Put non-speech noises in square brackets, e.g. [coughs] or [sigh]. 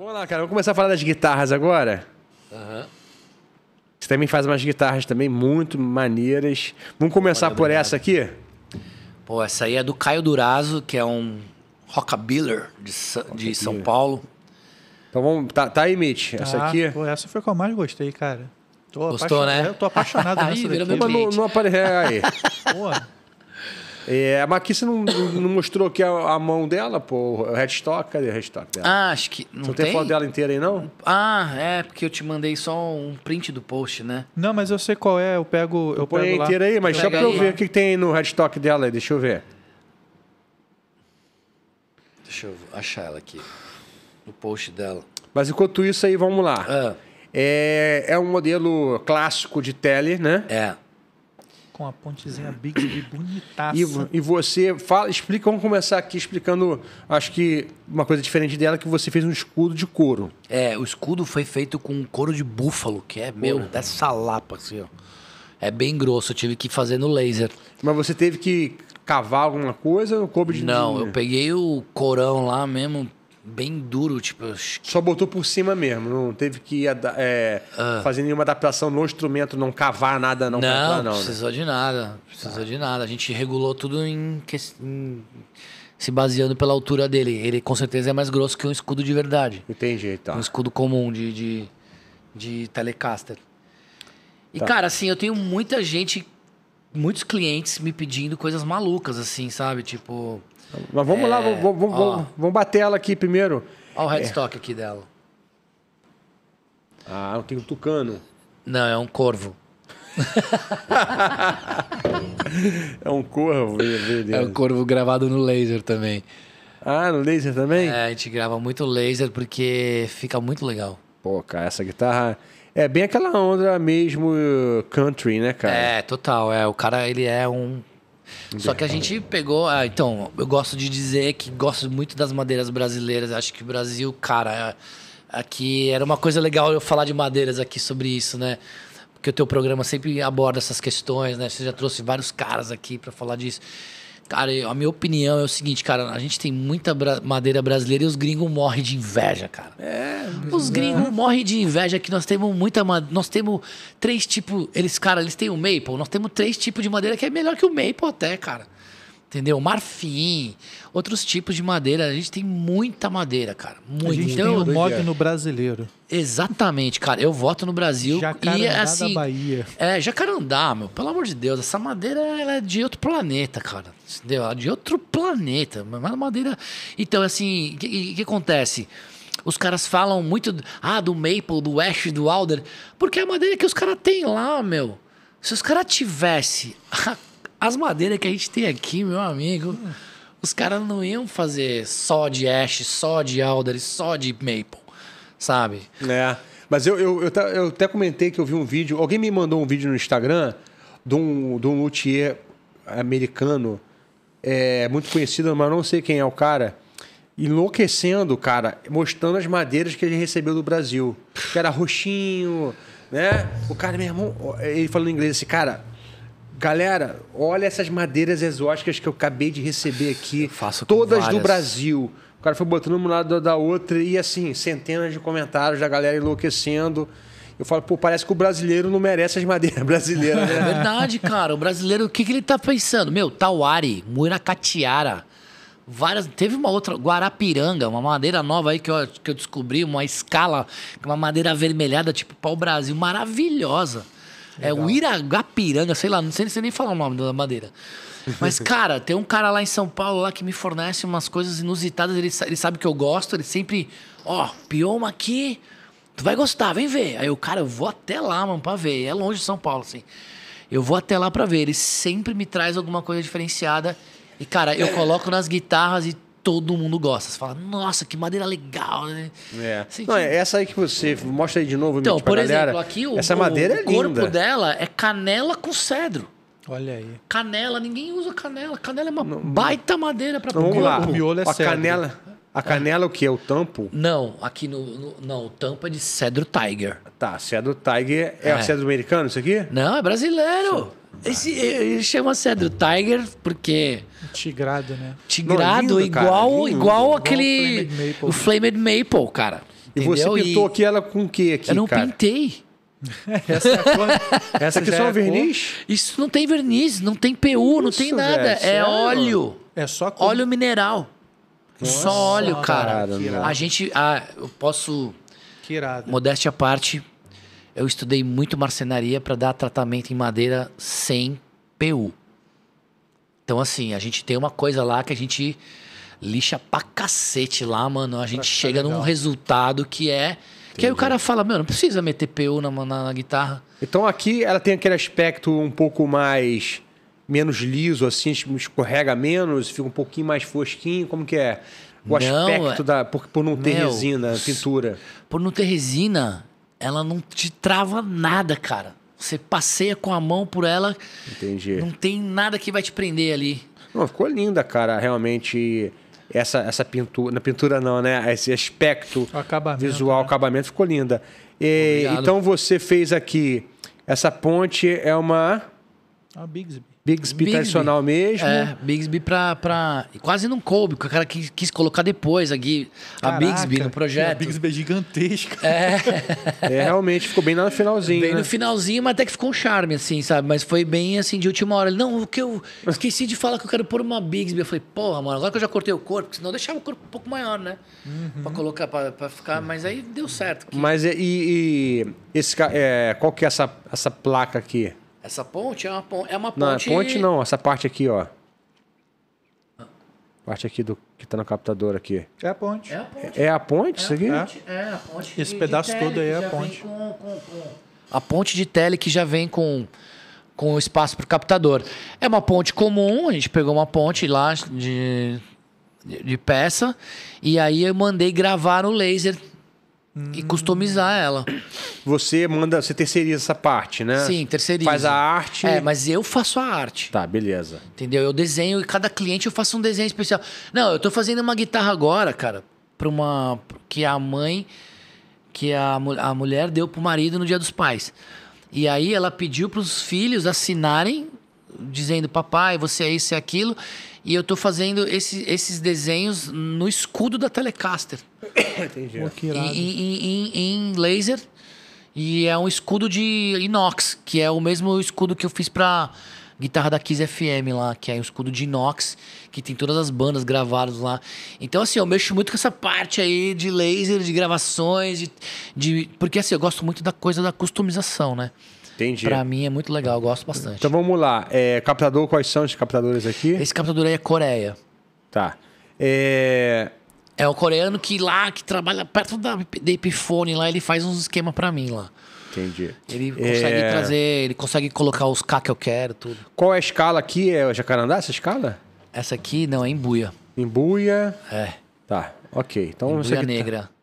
Vamos lá, cara. Vamos começar a falar das guitarras agora? Uhum. Você também faz umas guitarras também muito maneiras. Vamos começar Olha, por obrigado. essa aqui? Pô, essa aí é do Caio Durazo, que é um rockabiller de, de São Paulo. Então vamos, tá, tá aí, Mitch, essa tá, aqui. Pô, essa foi a que eu mais gostei, cara. Tô Gostou, né? Eu tô apaixonado [laughs] é, aí, nessa daqui. Mas não, não aí. Porra. É, mas aqui você não, não mostrou que a, a, mão dela, pô, o headstock, cadê o headstock dela? Ah, acho que não Você tem, tem foto dela inteira aí, não? Ah, é, porque eu te mandei só um print do post, né? Não, mas eu sei qual é, eu pego, eu Põe pego inteira aí, mas só pra eu ver o que tem no headstock dela aí, deixa eu ver. Deixa eu achar ela aqui, no post dela. Mas enquanto isso aí, vamos lá. Ah. É, é um modelo clássico de tele, né? É com a pontezinha big bonitaça. E, e, você fala, explica, vamos começar aqui explicando, acho que uma coisa diferente dela que você fez um escudo de couro. É, o escudo foi feito com couro de búfalo, que é meu, dessa lapa assim, ó. É bem grosso, eu tive que fazer no laser. Mas você teve que cavar alguma coisa ou coube de Não, eu peguei o corão lá mesmo, bem duro, tipo. Só botou por cima mesmo, não teve que é, ah. fazer nenhuma adaptação no instrumento, não cavar nada, não. Não, plantar, não né? precisou né? de nada, precisou tá. de nada. A gente regulou tudo em, em, se baseando pela altura dele. Ele com certeza é mais grosso que um escudo de verdade. Entendi, tá. Um escudo comum de, de, de Telecaster. E tá. cara, assim, eu tenho muita gente muitos clientes me pedindo coisas malucas, assim, sabe? Tipo. Mas vamos é... lá, vamos, vamos, vamos, vamos, bater ela aqui primeiro. Olha o é. headstock é. aqui dela. Ah, tem um tucano. Não, é um corvo. [laughs] é um corvo, É um corvo gravado no laser também. Ah, no laser também? É, a gente grava muito laser porque fica muito legal. Pô, cara, essa guitarra é bem aquela onda mesmo uh, country, né, cara? É, total. É, o cara, ele é um. Só que a gente pegou. Ah, então, eu gosto de dizer que gosto muito das madeiras brasileiras. Acho que o Brasil, cara, aqui era uma coisa legal eu falar de madeiras aqui sobre isso, né? Porque o teu programa sempre aborda essas questões, né? Você já trouxe vários caras aqui para falar disso. Cara, a minha opinião é o seguinte, cara, a gente tem muita bra madeira brasileira e os gringos morrem de inveja, cara. É. Os né? gringos é. morrem de inveja que nós temos muita nós temos três tipos, eles, cara, eles têm o maple, nós temos três tipos de madeira que é melhor que o maple até, cara entendeu? Marfim, outros tipos de madeira. A gente tem muita madeira, cara. Muito. A gente então, tem o um brasileiro. Exatamente, cara. Eu voto no Brasil Jacarandá e assim. Da Bahia. É, Jacarandá, meu. Pelo amor de Deus, essa madeira ela é de outro planeta, cara. Entendeu? Ela é de outro planeta, mas madeira. Então, assim, o que, que acontece? Os caras falam muito ah, do maple, do ash, do alder, porque é a madeira que os caras têm lá, meu. Se os caras tivessem as madeiras que a gente tem aqui, meu amigo, os caras não iam fazer só de ash, só de alder, só de maple, sabe? É. Mas eu, eu, eu, eu, até comentei que eu vi um vídeo. Alguém me mandou um vídeo no Instagram de um, de um luthier americano, é, muito conhecido, mas não sei quem é o cara. Enlouquecendo, cara, mostrando as madeiras que ele recebeu do Brasil. Que era roxinho, né? O cara, meu irmão, ele falou em inglês assim, cara, Galera, olha essas madeiras exóticas que eu acabei de receber aqui. Eu faço Todas várias. do Brasil. O cara foi botando uma lado da outra e assim, centenas de comentários da galera enlouquecendo. Eu falo, pô, parece que o brasileiro não merece as madeiras [laughs] brasileiras, né? É verdade, cara. O brasileiro, o que, que ele tá pensando? Meu, Tauari, Muiracatiara, várias. Teve uma outra, Guarapiranga, uma madeira nova aí que eu, que eu descobri, uma escala, uma madeira avermelhada, tipo pau-brasil, maravilhosa. É o Iragapiranga, sei lá, não sei, não sei nem falar o nome da madeira. Mas, [laughs] cara, tem um cara lá em São Paulo lá que me fornece umas coisas inusitadas. Ele, ele sabe que eu gosto, ele sempre, ó, oh, pioma aqui, tu vai gostar, vem ver. Aí o cara, eu vou até lá, mano, pra ver. É longe de São Paulo, assim. Eu vou até lá pra ver. Ele sempre me traz alguma coisa diferenciada. E, cara, eu é. coloco nas guitarras e todo mundo gosta. Você fala, nossa, que madeira legal, né? É. Assim, não, é essa aí que você mostra aí de novo. Então, por exemplo, aqui o, essa madeira o, é o corpo dela é canela com cedro. Olha aí. Canela, ninguém usa canela. Canela é uma não, baita madeira para corpo. Vamos lá. O miolo é a cedro. Canela, a é. canela é o que? É o tampo? Não, aqui no, no, Não, o tampo é de cedro tiger. Tá, cedro tiger é, é. cedro americano isso aqui? Não, é brasileiro. Sim. Esse, eh, eh, ele chama Cedro assim, é Tiger porque. Tigrado, né? Tigrado, Não, é lindo, igual, é lindo, igual lindo, aquele. o Flamed Maple, Maple cara. Entendeu? E você pintou e... aqui ela com o que aqui? Eu não cara? pintei. [laughs] essa, é [laughs] essa aqui só é verniz? Isso não tem verniz, não tem PU, não tem nada. Véio, é óleo. É só cor... óleo mineral. Nossa, só óleo, cara. cara a gente. Ah, eu posso. Que irado. Modéstia à parte eu estudei muito marcenaria para dar tratamento em madeira sem PU. Então, assim, a gente tem uma coisa lá que a gente lixa pra cacete lá, mano. A gente chega num resultado que é. Entendi. Que aí o cara fala, meu, não precisa meter PU na, na, na, guitarra. Então aqui ela tem aquele aspecto um pouco mais. menos liso, assim, escorrega menos, fica um pouquinho mais fosquinho. Como que é? O não, aspecto é da. Por, por não ter meu, resina, pintura. Por não ter resina, ela não te trava nada, cara. Você passeia com a mão por ela. Entendi. Não tem nada que vai te prender ali. Não, ficou linda, cara, realmente essa, essa pintura, na pintura não, né? Esse aspecto acabamento, visual, né? acabamento ficou linda. E, então você fez aqui essa ponte é uma a Bigsby. Bigsby, Bigsby tradicional mesmo. É, Bigsby pra, pra. Quase não coube, porque o cara quis, quis colocar depois a, a Caraca, Bigsby no projeto. É, a Bigsby é gigantesca. É. [laughs] é. realmente, ficou bem no finalzinho. Bem né? no finalzinho, mas até que ficou um charme, assim, sabe? Mas foi bem assim, de última hora. Ele, não, o que eu esqueci de falar que eu quero pôr uma Bigsby. Eu falei, porra, mano, agora que eu já cortei o corpo, porque senão eu deixava o corpo um pouco maior, né? Uhum. Pra colocar, pra, pra ficar. Mas aí deu certo. Que... Mas é, e, e esse, é, qual que é essa, essa placa aqui? Essa ponte é uma, ponte, é uma é ponte. Não, ponte não, essa parte aqui, ó. Parte aqui do que tá no captador aqui. É a ponte. É a ponte. É a ponte, é isso aqui? É. é a ponte. Esse de, pedaço de tele, todo aí é a ponte. Com, com, com... A ponte de tele que já vem com com espaço para o captador. É uma ponte comum, a gente pegou uma ponte lá de, de, de peça e aí eu mandei gravar no laser hum. e customizar ela você manda, você terceiriza essa parte, né? Sim, terceiriza. Faz a arte. É, mas eu faço a arte. Tá, beleza. Entendeu? Eu desenho e cada cliente eu faço um desenho especial. Não, eu tô fazendo uma guitarra agora, cara, para uma que a mãe que a, a mulher deu pro marido no Dia dos Pais. E aí ela pediu para os filhos assinarem dizendo papai, você é isso e é aquilo. E eu tô fazendo esse, esses desenhos no escudo da Telecaster. [coughs] Entendi. em, em, em, em laser. E é um escudo de inox, que é o mesmo escudo que eu fiz pra guitarra da Kiss FM lá, que é um escudo de inox, que tem todas as bandas gravadas lá. Então, assim, eu mexo muito com essa parte aí de laser, de gravações, de, de... porque assim, eu gosto muito da coisa da customização, né? Entendi. Pra mim é muito legal, eu gosto bastante. Então vamos lá. É, captador, quais são os captadores aqui? Esse captador aí é Coreia. Tá. É... É o coreano que lá, que trabalha perto da, da Epiphone lá, ele faz uns esquema para mim lá. Entendi. Ele consegue é... trazer, ele consegue colocar os K que eu quero, tudo. Qual é a escala aqui? É Jacarandá essa escala? Essa aqui não, é Embuia. Embuia? É. Tá, ok. Então, Embuia tá negra. Tá...